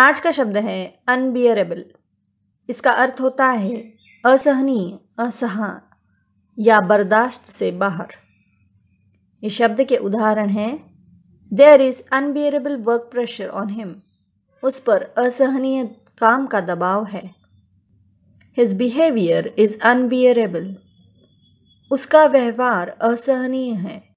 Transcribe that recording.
आज का शब्द है अनबियरेबल इसका अर्थ होता है असहनीय असहा या बर्दाश्त से बाहर इस शब्द के उदाहरण हैं there is unbearable work pressure on him उस पर असहनीय काम का दबाव है हिज बिहेवियर इज अनबियरेबल उसका व्यवहार असहनीय है